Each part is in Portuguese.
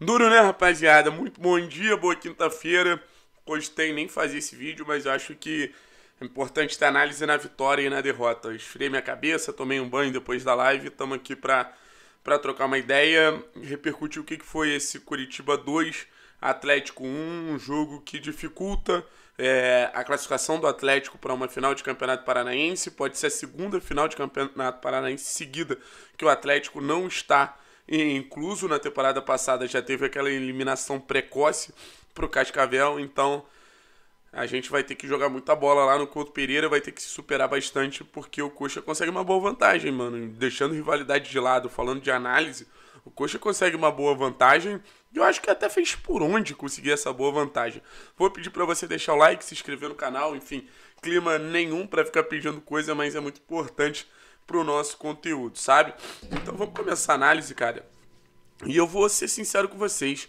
Duro, né, rapaziada? Muito bom dia, boa quinta-feira. Gostei nem fazer esse vídeo, mas acho que é importante estar análise na vitória e na derrota. esfriei minha cabeça, tomei um banho depois da live, estamos aqui para para trocar uma ideia e repercutir o que, que foi esse Curitiba 2, Atlético 1, um jogo que dificulta é, a classificação do Atlético para uma final de Campeonato Paranaense, pode ser a segunda final de Campeonato Paranaense seguida que o Atlético não está incluso na temporada passada já teve aquela eliminação precoce para o Cascavel, então a gente vai ter que jogar muita bola lá no Couto Pereira, vai ter que se superar bastante, porque o Coxa consegue uma boa vantagem, mano. Deixando rivalidade de lado, falando de análise, o Coxa consegue uma boa vantagem. E eu acho que até fez por onde conseguir essa boa vantagem. Vou pedir para você deixar o like, se inscrever no canal, enfim, clima nenhum para ficar pedindo coisa, mas é muito importante pro nosso conteúdo, sabe? Então vamos começar a análise, cara. E eu vou ser sincero com vocês.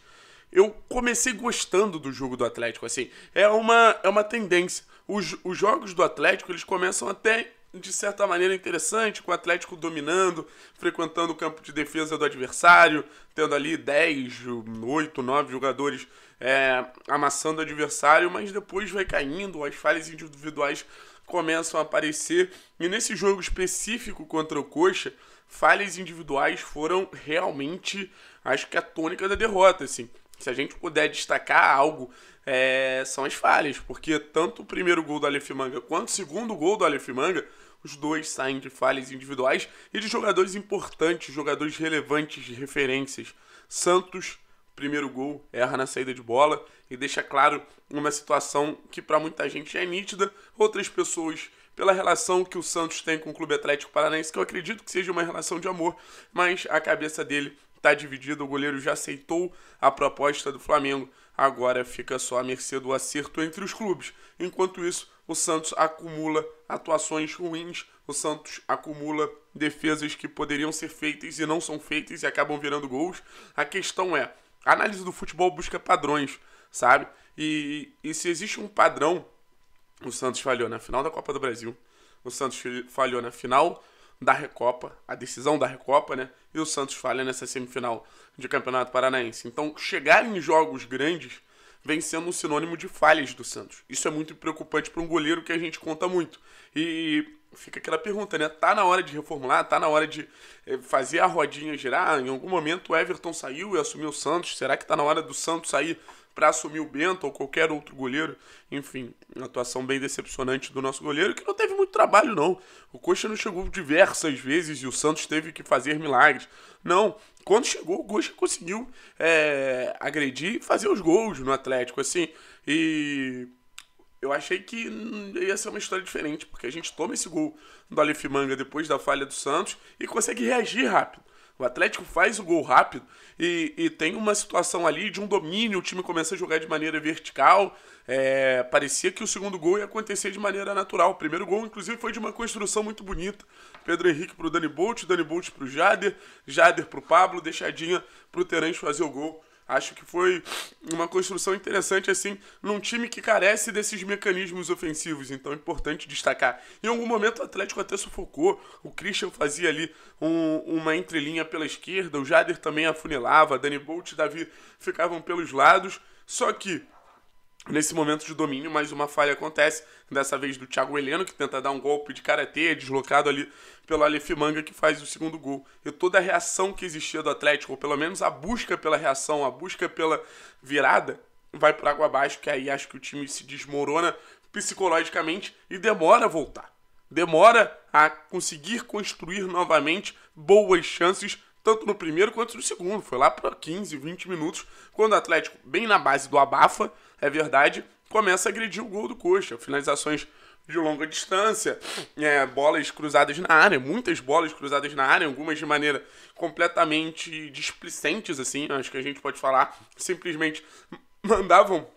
Eu comecei gostando do jogo do Atlético, assim. É uma, é uma tendência. Os, os jogos do Atlético, eles começam até de certa maneira interessante, com o Atlético dominando, frequentando o campo de defesa do adversário, tendo ali 10, 8, 9 jogadores é, amassando o adversário, mas depois vai caindo, as falhas individuais começam a aparecer. E nesse jogo específico contra o Coxa, falhas individuais foram realmente, acho que a tônica da derrota, assim. Se a gente puder destacar algo, é, são as falhas, porque tanto o primeiro gol do Aleph Manga quanto o segundo gol do Aleph Manga, os dois saem de falhas individuais e de jogadores importantes, jogadores relevantes de referências. Santos, primeiro gol, erra na saída de bola e deixa claro uma situação que para muita gente é nítida, outras pessoas pela relação que o Santos tem com o Clube Atlético Paranaense, que eu acredito que seja uma relação de amor, mas a cabeça dele está dividida, o goleiro já aceitou a proposta do Flamengo, agora fica só à mercê do acerto entre os clubes. Enquanto isso, o Santos acumula atuações ruins, o Santos acumula defesas que poderiam ser feitas e não são feitas e acabam virando gols. A questão é, a análise do futebol busca padrões sabe? E, e se existe um padrão, o Santos falhou na final da Copa do Brasil, o Santos falhou na final da Recopa, a decisão da Recopa, né? E o Santos falha nessa semifinal de Campeonato Paranaense. Então, chegar em jogos grandes vem sendo um sinônimo de falhas do Santos. Isso é muito preocupante para um goleiro que a gente conta muito. E fica aquela pergunta, né? Tá na hora de reformular, tá na hora de eh, fazer a rodinha girar. Em algum momento o Everton saiu e assumiu o Santos. Será que tá na hora do Santos sair para assumir o Bento ou qualquer outro goleiro? Enfim, uma atuação bem decepcionante do nosso goleiro, que não teve muito trabalho, não. O Coxa não chegou diversas vezes e o Santos teve que fazer milagres. Não, quando chegou, o Coxa conseguiu é, agredir e fazer os gols no Atlético, assim. E eu achei que hum, ia ser uma história diferente, porque a gente toma esse gol do Aleph Manga depois da falha do Santos e consegue reagir rápido. O Atlético faz o gol rápido e, e tem uma situação ali de um domínio, o time começa a jogar de maneira vertical. É, parecia que o segundo gol ia acontecer de maneira natural. O primeiro gol, inclusive, foi de uma construção muito bonita. Pedro Henrique para o Dani Bolt, Dani Bolt para o Jader, Jader para o Pablo, deixadinha para o Terence fazer o gol. Acho que foi uma construção interessante, assim, num time que carece desses mecanismos ofensivos. Então é importante destacar. Em algum momento o Atlético até sufocou. O Christian fazia ali um, uma entrelinha pela esquerda. O Jader também afunilava. Dani Bolt e Davi ficavam pelos lados. Só que Nesse momento de domínio, mais uma falha acontece, dessa vez do Thiago Heleno, que tenta dar um golpe de karatê, deslocado ali pelo Aleph Manga, que faz o segundo gol. E toda a reação que existia do Atlético, ou pelo menos a busca pela reação, a busca pela virada, vai para água abaixo, que aí acho que o time se desmorona psicologicamente e demora a voltar. Demora a conseguir construir novamente boas chances tanto no primeiro quanto no segundo. Foi lá para 15, 20 minutos, quando o Atlético, bem na base do abafa, é verdade, começa a agredir o gol do Coxa. Finalizações de longa distância, é, bolas cruzadas na área, muitas bolas cruzadas na área, algumas de maneira completamente displicentes, assim, acho que a gente pode falar, simplesmente mandavam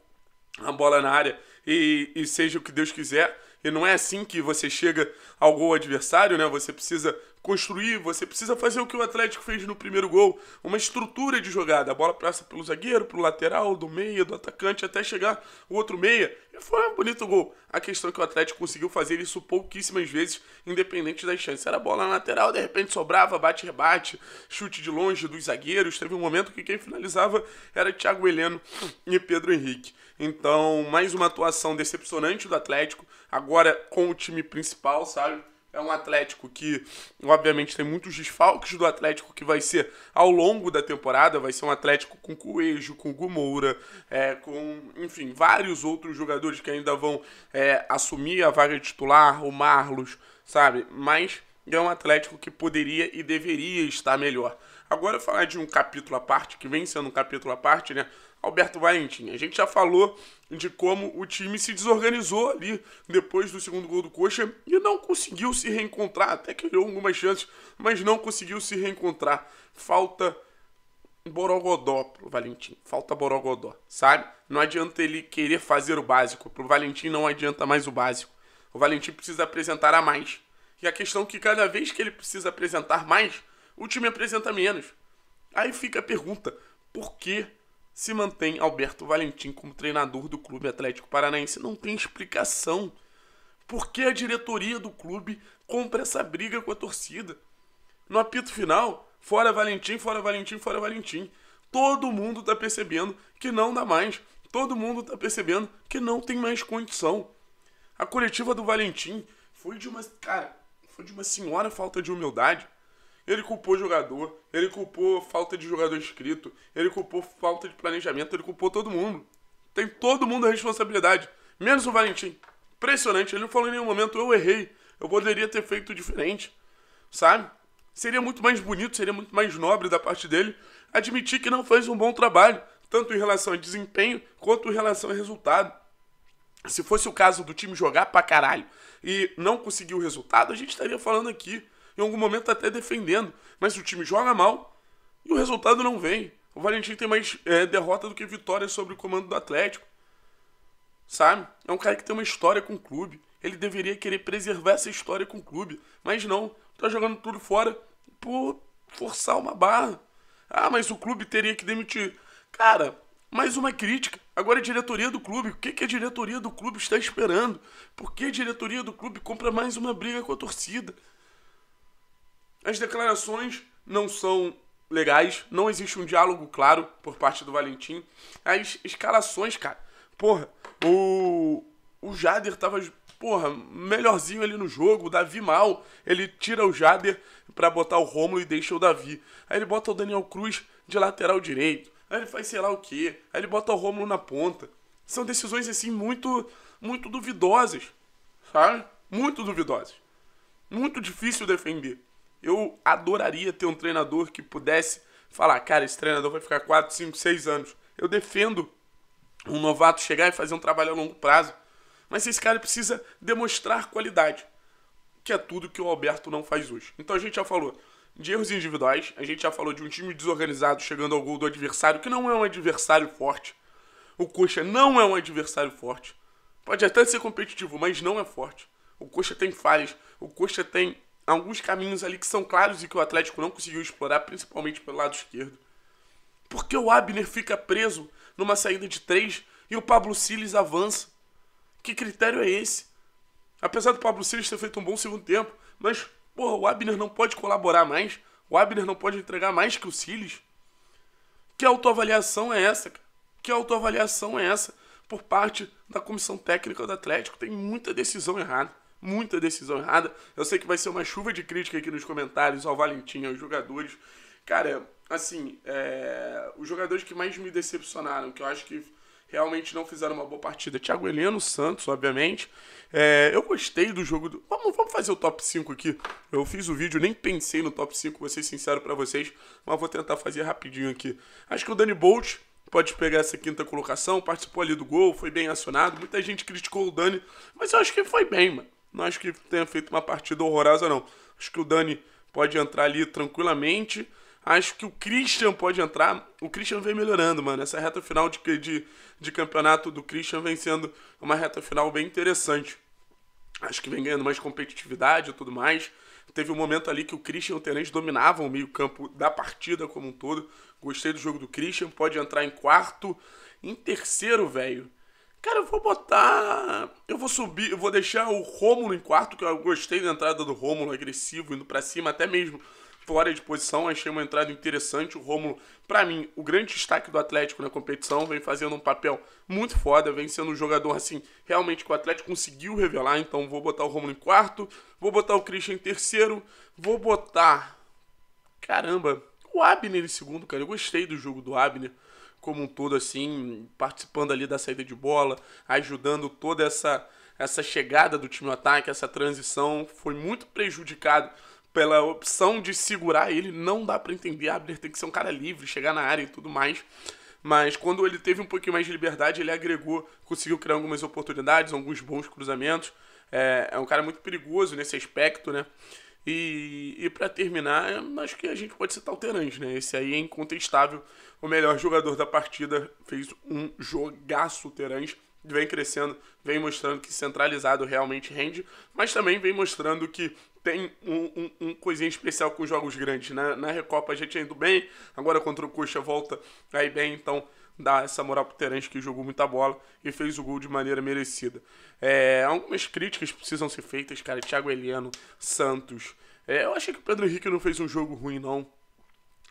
a bola na área e, e seja o que Deus quiser. E não é assim que você chega ao gol adversário, né? Você precisa construir, você precisa fazer o que o Atlético fez no primeiro gol, uma estrutura de jogada. A bola passa pelo zagueiro, pro lateral, do meia, do atacante, até chegar o outro meia. E foi um bonito gol. A questão é que o Atlético conseguiu fazer isso pouquíssimas vezes, independente das chances. Era bola na lateral, de repente sobrava, bate, rebate, chute de longe dos zagueiros. Teve um momento que quem finalizava era Thiago Heleno e Pedro Henrique. Então, mais uma atuação decepcionante do Atlético, agora com o time principal, sabe? É um Atlético que, obviamente, tem muitos desfalques do Atlético que vai ser ao longo da temporada. Vai ser um Atlético com Coelho, com Gumoura, é, com, enfim, vários outros jogadores que ainda vão é, assumir a vaga titular, o Marlos, sabe? Mas é um Atlético que poderia e deveria estar melhor. Agora, falar de um capítulo à parte, que vem sendo um capítulo à parte, né? Alberto Valentim. A gente já falou de como o time se desorganizou ali depois do segundo gol do Coxa e não conseguiu se reencontrar, até criou algumas chances, mas não conseguiu se reencontrar. Falta Borogodó pro Valentim, falta Borogodó, sabe? Não adianta ele querer fazer o básico, pro Valentim não adianta mais o básico. O Valentim precisa apresentar a mais. E a questão é que cada vez que ele precisa apresentar mais, o time apresenta menos. Aí fica a pergunta, por que se mantém Alberto Valentim como treinador do Clube Atlético Paranaense. Não tem explicação por que a diretoria do clube compra essa briga com a torcida. No apito final, fora Valentim, fora Valentim, fora Valentim. Todo mundo está percebendo que não dá mais. Todo mundo está percebendo que não tem mais condição. A coletiva do Valentim foi de uma. Cara, foi de uma senhora falta de humildade. Ele culpou jogador, ele culpou falta de jogador inscrito, ele culpou falta de planejamento, ele culpou todo mundo. Tem todo mundo a responsabilidade, menos o Valentim. Impressionante, ele não falou em nenhum momento, eu errei, eu poderia ter feito diferente, sabe? Seria muito mais bonito, seria muito mais nobre da parte dele admitir que não fez um bom trabalho, tanto em relação a desempenho quanto em relação a resultado. Se fosse o caso do time jogar pra caralho e não conseguir o resultado, a gente estaria falando aqui em algum momento tá até defendendo, mas o time joga mal e o resultado não vem. O Valentim tem mais é, derrota do que vitória sobre o comando do Atlético. Sabe? É um cara que tem uma história com o clube. Ele deveria querer preservar essa história com o clube. Mas não. Tá jogando tudo fora por forçar uma barra. Ah, mas o clube teria que demitir. Cara, mais uma crítica. Agora a diretoria do clube. O que, que a diretoria do clube está esperando? Por que a diretoria do clube compra mais uma briga com a torcida? As declarações não são legais, não existe um diálogo claro por parte do Valentim. As escalações, cara. Porra, o, o Jader tava, porra, melhorzinho ali no jogo, o Davi mal, ele tira o Jader para botar o Romulo e deixa o Davi. Aí ele bota o Daniel Cruz de lateral direito. Aí ele faz sei lá o que. Aí ele bota o Romulo na ponta. São decisões assim muito muito duvidosas, sabe? Muito duvidosas. Muito difícil defender. Eu adoraria ter um treinador que pudesse falar, cara, esse treinador vai ficar 4, 5, 6 anos. Eu defendo um novato chegar e fazer um trabalho a longo prazo. Mas esse cara precisa demonstrar qualidade, que é tudo que o Alberto não faz hoje. Então a gente já falou de erros individuais, a gente já falou de um time desorganizado chegando ao gol do adversário, que não é um adversário forte. O Coxa não é um adversário forte. Pode até ser competitivo, mas não é forte. O Coxa tem falhas, o Coxa tem alguns caminhos ali que são claros e que o Atlético não conseguiu explorar, principalmente pelo lado esquerdo. Porque o Abner fica preso numa saída de três e o Pablo Siles avança. Que critério é esse? Apesar do Pablo Siles ter feito um bom segundo tempo, mas, porra, o Abner não pode colaborar mais. O Abner não pode entregar mais que o Siles. Que autoavaliação é essa, Que autoavaliação é essa por parte da comissão técnica do Atlético? Tem muita decisão errada muita decisão errada. Eu sei que vai ser uma chuva de crítica aqui nos comentários ao Valentim, aos jogadores. Cara, assim, é... os jogadores que mais me decepcionaram, que eu acho que realmente não fizeram uma boa partida. Thiago Heleno, Santos, obviamente. É, eu gostei do jogo do... Vamos, vamos fazer o top 5 aqui. Eu fiz o vídeo, nem pensei no top 5, vou ser sincero para vocês, mas vou tentar fazer rapidinho aqui. Acho que o Dani Bolt pode pegar essa quinta colocação, participou ali do gol, foi bem acionado. Muita gente criticou o Dani, mas eu acho que foi bem, mano. Não acho que tenha feito uma partida horrorosa, não. Acho que o Dani pode entrar ali tranquilamente. Acho que o Christian pode entrar. O Christian vem melhorando, mano. Essa reta final de, de, de campeonato do Christian vem sendo uma reta final bem interessante. Acho que vem ganhando mais competitividade e tudo mais. Teve um momento ali que o Christian e o Tenente dominavam o meio-campo da partida como um todo. Gostei do jogo do Christian. Pode entrar em quarto. Em terceiro, velho. Cara, eu vou botar. Eu vou subir, eu vou deixar o Rômulo em quarto, que eu gostei da entrada do Rômulo, agressivo, indo para cima, até mesmo fora de posição. Achei uma entrada interessante. O Rômulo, para mim, o grande destaque do Atlético na competição, vem fazendo um papel muito foda, vem sendo um jogador assim, realmente que o Atlético conseguiu revelar. Então vou botar o Rômulo em quarto, vou botar o Christian em terceiro, vou botar. Caramba, o Abner em segundo, cara. Eu gostei do jogo do Abner como um todo, assim, participando ali da saída de bola, ajudando toda essa, essa chegada do time ao ataque, essa transição, foi muito prejudicado pela opção de segurar ele, não dá para entender, Abner tem que ser um cara livre, chegar na área e tudo mais, mas quando ele teve um pouquinho mais de liberdade, ele agregou, conseguiu criar algumas oportunidades, alguns bons cruzamentos, é, é um cara muito perigoso nesse aspecto, né, e, e para terminar, acho que a gente pode citar o né? Esse aí é incontestável o melhor jogador da partida, fez um jogaço Terãs, vem crescendo, vem mostrando que centralizado realmente rende, mas também vem mostrando que tem um, um, um coisinha especial com os jogos grandes, né? Na Recopa a gente é indo bem, agora contra o Coxa volta aí bem, então dá essa moral pro Terence que jogou muita bola e fez o gol de maneira merecida. É, algumas críticas precisam ser feitas, cara. Thiago Eliano, Santos. É, eu achei que o Pedro Henrique não fez um jogo ruim, não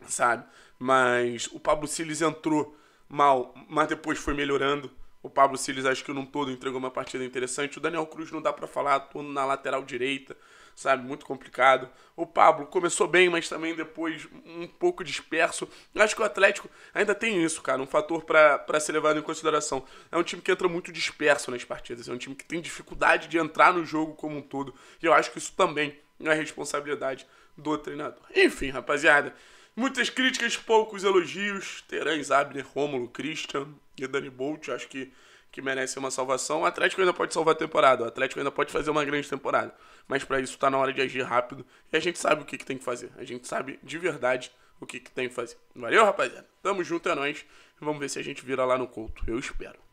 sabe? Mas o Pablo Siles entrou mal, mas depois foi melhorando. O Pablo Siles acho que num todo entregou uma partida interessante. O Daniel Cruz não dá para falar, atuando na lateral direita, sabe? Muito complicado. O Pablo começou bem, mas também depois um pouco disperso. Acho que o Atlético ainda tem isso, cara, um fator para ser levado em consideração. É um time que entra muito disperso nas partidas, é um time que tem dificuldade de entrar no jogo como um todo. E eu acho que isso também é responsabilidade do treinador. Enfim, rapaziada, Muitas críticas, poucos elogios. Terãs, Abner, Rômulo, Christian e Dani Bolt, acho que, que merece uma salvação. O Atlético ainda pode salvar a temporada, o Atlético ainda pode fazer uma grande temporada. Mas para isso tá na hora de agir rápido e a gente sabe o que, que tem que fazer. A gente sabe de verdade o que, que tem que fazer. Valeu, rapaziada. Tamo junto, é nóis. Vamos ver se a gente vira lá no culto. Eu espero.